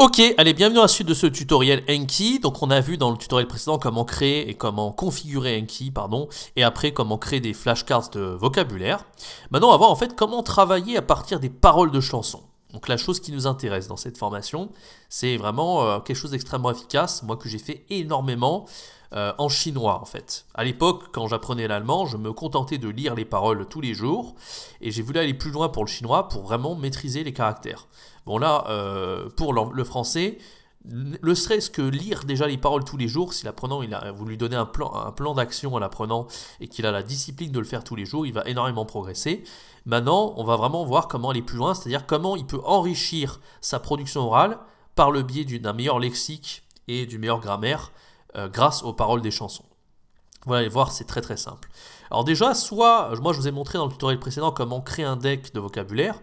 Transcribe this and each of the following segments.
Ok, allez, bienvenue à la suite de ce tutoriel Enki. Donc on a vu dans le tutoriel précédent comment créer et comment configurer Enki, pardon, et après comment créer des flashcards de vocabulaire. Maintenant, on va voir en fait comment travailler à partir des paroles de chansons. Donc la chose qui nous intéresse dans cette formation, c'est vraiment euh, quelque chose d'extrêmement efficace, moi que j'ai fait énormément, euh, en chinois en fait. À l'époque, quand j'apprenais l'allemand, je me contentais de lire les paroles tous les jours et j'ai voulu aller plus loin pour le chinois pour vraiment maîtriser les caractères. Bon là, euh, pour le français, le serait-ce que lire déjà les paroles tous les jours, si l'apprenant, il a, vous lui donnez un plan, un plan d'action à l'apprenant et qu'il a la discipline de le faire tous les jours, il va énormément progresser. Maintenant, on va vraiment voir comment aller plus loin, c'est-à-dire comment il peut enrichir sa production orale par le biais d'un meilleur lexique et d'une meilleure grammaire euh, grâce aux paroles des chansons. Vous allez voir, c'est très très simple. Alors déjà, soit, moi je vous ai montré dans le tutoriel précédent comment créer un deck de vocabulaire,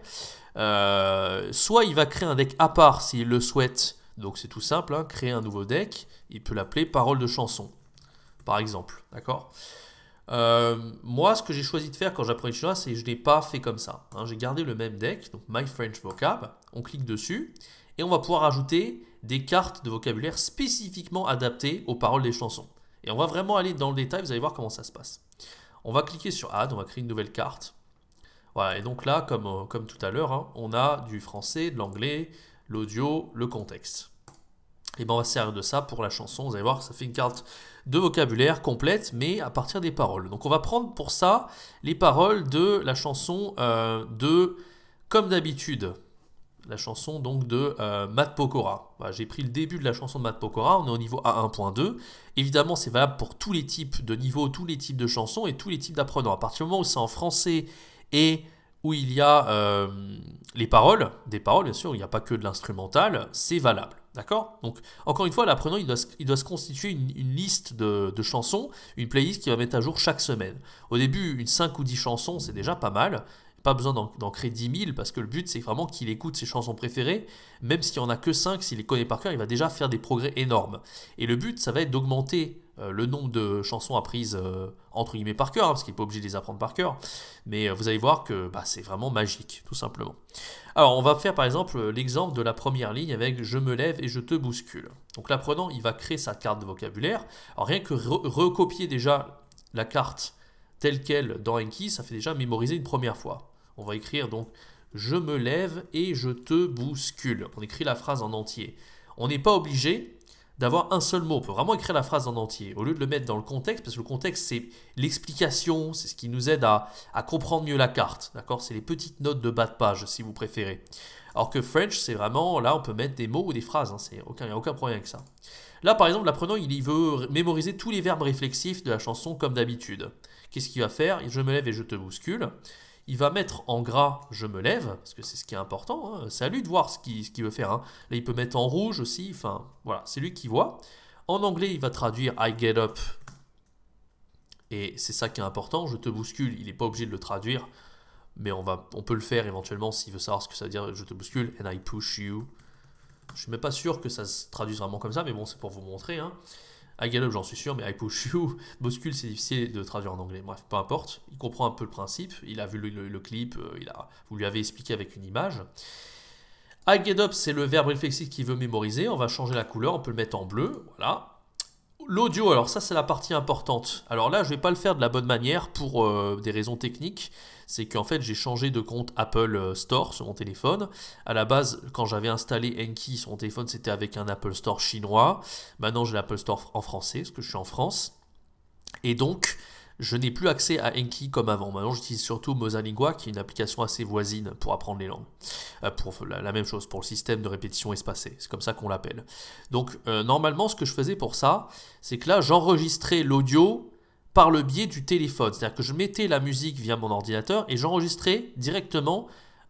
euh, soit il va créer un deck à part s'il le souhaite, donc c'est tout simple, hein, créer un nouveau deck, il peut l'appeler parole de chanson, par exemple, d'accord euh, moi, ce que j'ai choisi de faire quand j'apprenais le chinois, c'est que je l'ai pas fait comme ça. Hein. j'ai gardé le même deck, donc My French Vocab. On clique dessus et on va pouvoir ajouter des cartes de vocabulaire spécifiquement adaptées aux paroles des chansons. Et on va vraiment aller dans le détail, vous allez voir comment ça se passe. On va cliquer sur Add, on va créer une nouvelle carte. Voilà, et donc là, comme, euh, comme tout à l'heure, hein, on a du français, de l'anglais, l'audio, le contexte. Et bien on va servir de ça pour la chanson, vous allez voir, ça fait une carte de vocabulaire complète, mais à partir des paroles. Donc on va prendre pour ça les paroles de la chanson euh, de Comme d'habitude la chanson donc de euh, Mat Pokora. J'ai pris le début de la chanson de Matt Pokora, on est au niveau A1.2. Évidemment, c'est valable pour tous les types de niveaux, tous les types de chansons et tous les types d'apprenants. À partir du moment où c'est en français et où il y a euh, les paroles, des paroles bien sûr, il n'y a pas que de l'instrumental, c'est valable. D'accord Donc, encore une fois, l'apprenant, il doit, se, constituer une, liste de, de, chansons, une playlist qu'il va mettre à jour chaque semaine. Au début, une 5 ou 10 chansons, c'est déjà pas mal, pas besoin d'en créer 10 000 parce que le but c'est vraiment qu'il écoute ses chansons préférées, même s'il n'y en a que 5, s'il les connaît par cœur, il va déjà faire des progrès énormes. Et le but ça va être d'augmenter euh, le nombre de chansons apprises euh, entre guillemets par cœur, hein, parce qu'il n'est pas obligé de les apprendre par cœur, mais euh, vous allez voir que bah, c'est vraiment magique, tout simplement. Alors on va faire par exemple l'exemple de la première ligne avec je me lève et je te bouscule. Donc l'apprenant il va créer sa carte de vocabulaire. Alors rien que recopier déjà la carte telle qu'elle dans Enki, ça fait déjà mémoriser une première fois. On va écrire donc je me lève et je te bouscule. On écrit la phrase en entier. On n'est pas obligé d'avoir un seul mot. On peut vraiment écrire la phrase en entier au lieu de le mettre dans le contexte parce que le contexte c'est l'explication, c'est ce qui nous aide à, comprendre mieux la carte. D'accord C'est les petites notes de bas de page si vous préférez. Alors que French c'est vraiment là on peut mettre des mots ou des phrases. Hein, il n'y a aucun problème avec ça. Là par exemple l'apprenant il veut mémoriser tous les verbes réflexifs de la chanson comme d'habitude. Qu'est-ce qu'il va faire Je me lève et je te bouscule il va mettre en gras je me lève, parce que c'est ce qui est important. Hein. C'est à lui de voir ce qu'il veut faire. Hein. Là, il peut mettre en rouge aussi. Enfin, voilà, c'est lui qui voit. En anglais, il va traduire I get up. Et c'est ça qui est important. Je te bouscule. Il n'est pas obligé de le traduire. Mais on, va, on peut le faire éventuellement s'il veut savoir ce que ça veut dire je te bouscule. And I push you. Je suis même pas sûr que ça se traduise vraiment comme ça, mais bon, c'est pour vous montrer. Hein. I j'en suis sûr, mais I Push c'est difficile de traduire en anglais. Bref, peu importe. Il comprend un peu le principe. Il a vu le, clip, euh, il a, vous lui avez expliqué avec une image. I c'est le verbe réflexif qu'il veut mémoriser. On va changer la couleur, on peut le mettre en bleu. Voilà. L'audio, alors ça c'est la partie importante. Alors là, je vais pas le faire de la bonne manière pour euh, des raisons techniques. C'est qu'en fait, j'ai changé de compte Apple euh, Store sur mon téléphone. À la base, quand j'avais installé Enki sur mon téléphone, c'était avec un Apple Store chinois. Maintenant, j'ai l'Apple Store en français, parce que je suis en France. Et donc, je n'ai plus accès à Enki comme avant. Maintenant, j'utilise surtout Mosalingua, qui est une application assez voisine pour apprendre les langues. Euh, pour la, même chose, pour le système de répétition espacée. C'est comme ça qu'on l'appelle. Donc, euh, normalement, ce que je faisais pour ça, c'est que là, j'enregistrais l'audio par le biais du téléphone. C'est-à-dire que je mettais la musique via mon ordinateur et j'enregistrais directement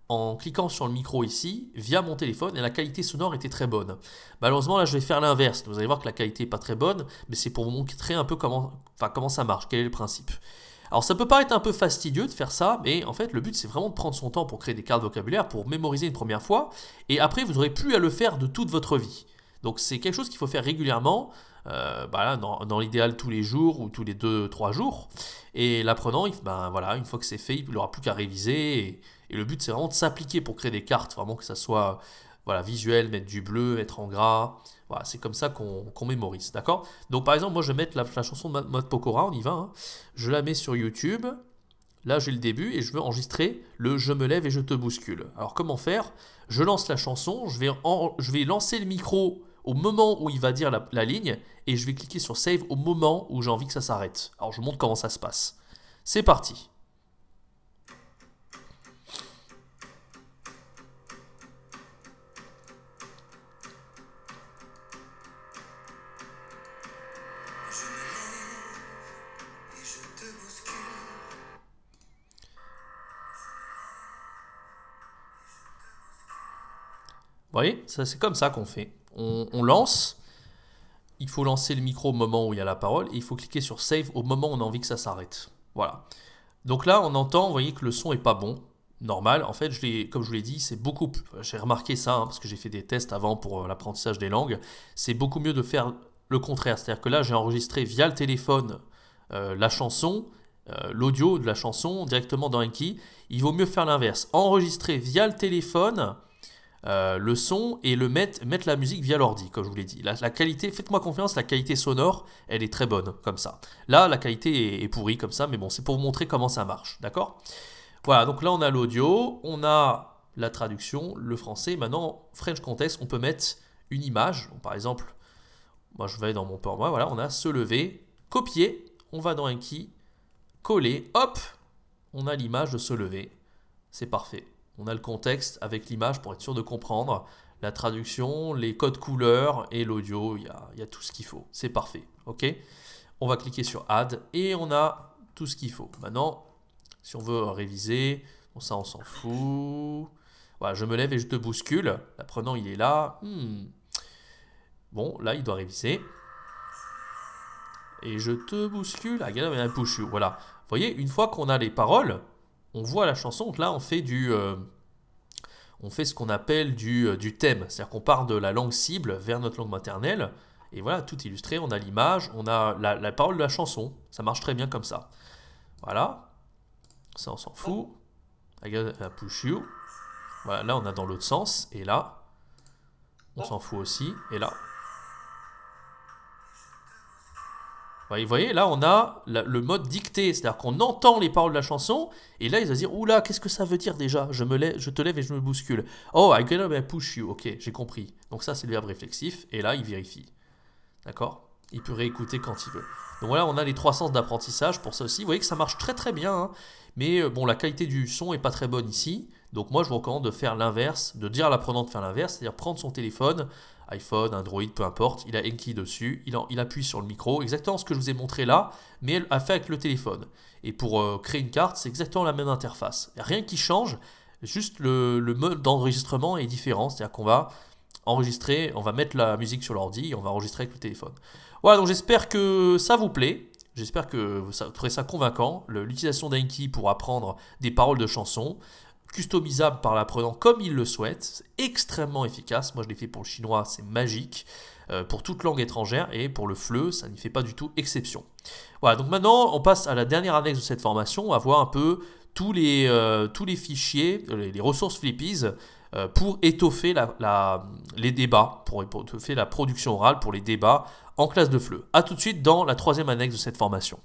en cliquant sur le micro ici via mon téléphone et la qualité sonore était très bonne. Malheureusement là je vais faire l'inverse, vous allez voir que la qualité n'est pas très bonne, mais c'est pour vous montrer un peu comment, enfin, comment ça marche, quel est le principe. Alors ça peut paraître un peu fastidieux de faire ça, mais en fait le but c'est vraiment de prendre son temps pour créer des cartes vocabulaire, pour mémoriser une première fois, et après vous n'aurez plus à le faire de toute votre vie. Donc c'est quelque chose qu'il faut faire régulièrement, euh, bah dans, l'idéal tous les jours ou tous les 2-3 jours. Et l'apprenant, ben, voilà, une fois que c'est fait, il n'aura plus qu'à réviser. Et, le but, c'est vraiment de s'appliquer pour créer des cartes, vraiment que ça soit voilà, visuel, mettre du bleu, être en gras. Voilà, c'est comme ça qu'on mémorise, d'accord Donc par exemple, moi je vais mettre la, chanson de Mode Pokora, on y va. Hein. Je la mets sur YouTube. Là, j'ai le début et je veux enregistrer le Je me lève et je te bouscule. Alors, comment faire Je lance la chanson, je vais, je vais lancer le micro au moment où il va dire la, ligne, et je vais cliquer sur Save au moment où j'ai envie que ça s'arrête. Alors je vous montre comment ça se passe. C'est parti. Vous voyez, c'est comme ça qu'on fait on, lance. Il faut lancer le micro au moment où il y a la parole et il faut cliquer sur save au moment où on a envie que ça s'arrête. Voilà. Donc là, on entend, vous voyez que le son n'est pas bon. Normal, en fait, je comme je vous l'ai dit, c'est beaucoup. J'ai remarqué ça hein, parce que j'ai fait des tests avant pour euh, l'apprentissage des langues. C'est beaucoup mieux de faire le contraire. C'est-à-dire que là, j'ai enregistré via le téléphone euh, la chanson, euh, l'audio de la chanson directement dans Enki. Il vaut mieux faire l'inverse. Enregistrer via le téléphone euh, le son et le mettre, mettre la musique via l'ordi, comme je vous l'ai dit. La, qualité, faites-moi confiance, la qualité sonore, elle est très bonne comme ça. Là, la qualité est, pourrie comme ça, mais bon, c'est pour vous montrer comment ça marche, d'accord Voilà, donc là on a l'audio, on a la traduction, le français. Maintenant, French Contest, on peut mettre une image. par exemple, moi je vais dans mon moi voilà, on a se lever, copier, on va dans un key, coller, hop, on a l'image de se lever. C'est parfait. On a le contexte avec l'image pour être sûr de comprendre, la traduction, les codes couleurs et l'audio, il y a, tout ce qu'il faut. C'est parfait, ok On va cliquer sur Add et on a tout ce qu'il faut. Maintenant, si on veut réviser, ça on s'en fout. Voilà, je me lève et je te bouscule. L'apprenant, il est là. Hmm. Bon, là, il doit réviser. Et je te bouscule. Ah, il y a un push Voilà. Vous voyez, une fois qu'on a les paroles, on voit la chanson, là on fait du... Euh, on fait ce qu'on appelle du, euh, du thème, c'est-à-dire qu'on part de la langue cible vers notre langue maternelle, et voilà, tout illustré, on a l'image, on a la, parole de la chanson, ça marche très bien comme ça. Voilà, ça on s'en fout, I voilà, là on a dans l'autre sens, et là, on s'en fout aussi, et là, Bah, vous voyez, là, on a le mode dicté, c'est-à-dire qu'on entend les paroles de la chanson, et là, il va se dire Oula, qu'est-ce que ça veut dire déjà je, me lève, je te lève et je me bouscule. Oh, I get push you. Ok, j'ai compris. Donc, ça, c'est le verbe réflexif, et là, il vérifie. D'accord Il peut réécouter quand il veut. Donc, voilà, on a les trois sens d'apprentissage pour ça aussi. Vous voyez que ça marche très très bien, hein. mais euh, bon, la qualité du son est pas très bonne ici. Donc, moi, je vous recommande de faire l'inverse, de dire à l'apprenant de faire l'inverse, c'est-à-dire prendre son téléphone, iPhone, Android, peu importe, il a Enki dessus, il, appuie sur le micro, exactement ce que je vous ai montré là, mais elle a fait avec le téléphone. Et pour euh, créer une carte, c'est exactement la même interface. Rien qui change, juste le, mode d'enregistrement est différent, c'est-à-dire qu'on va enregistrer, on va mettre la musique sur l'ordi et on va enregistrer avec le téléphone. Voilà, donc j'espère que ça vous plaît. J'espère que vous trouverez ça convaincant, l'utilisation d'Enki pour apprendre des paroles de chansons customisable par l'apprenant comme il le souhaite, extrêmement efficace. Moi, je l'ai fait pour le chinois, c'est magique. Euh, pour toute langue étrangère et pour le FLE, ça n'y fait pas du tout exception. Voilà, donc maintenant, on passe à la dernière annexe de cette formation. On va voir un peu tous les, euh, tous les fichiers, euh, les, ressources Flippies pour étoffer les débats, pour étoffer la production orale pour les débats en classe de FLE. A tout de suite dans la troisième annexe de cette formation.